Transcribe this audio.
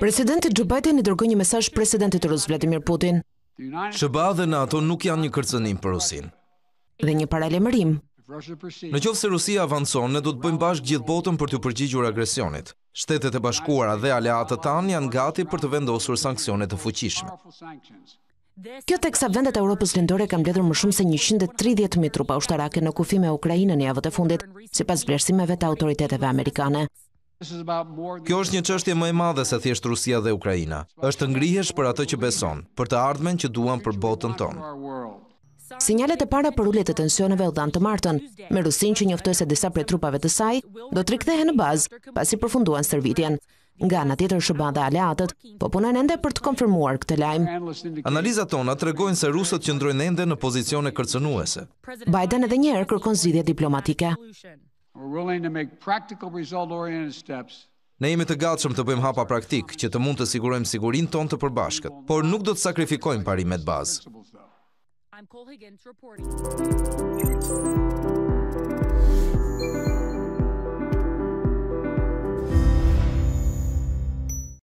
Presidenti Joe Biden i dërgoj një mesaj presidenti të Vladimir Putin. Shëba dhe NATO nuk janë një kërcenim për Rusin. Dhe një paralemërim. Në qovë se Rusia avanson, ne do të bëjmë bashkë gjithë botën për të përgjigjur agresionit. Shtetet e bashkuara dhe aleatët tanë janë gati për të vendosur sankcionet të fuqishme. Kjo teksa vendet e Europës lindore kam bledhër më shumë se 130.000 trupa ushtarake në kufime Ukrajinën e avët e fundit, si pas vlerësimeve të autoriteteve amerikane. Kjo është një çështje më e madhe se thjesht Rusia dhe Ukraina. Është ngrihesh për atë që beson, për të ardhmen që duan për botën tonë. Sinjalet e para për ulet e tensioneve u dhanë të martën, me Rusin që njoftoj se disa prej trupave të saj do të rikthehen në bazë pasi përfunduan servitjen. Nga në tjetër shëba dhe aleatët, po punën ende për të konfirmuar këtë lajmë. Analizat tona të regojnë se rusët që ndrojnë ende në pozicione kërcënuese. Biden edhe njerë kërkon zidhje diplomatike. We're willing to make practical result-oriented steps. Ne jemi të gatshëm të bëjmë hapa praktik që të mund të sigurojmë sigurinë tonë të përbashkët, por nuk do të sakrifikojmë parimet bazë. I'm Cole Higgins reporting.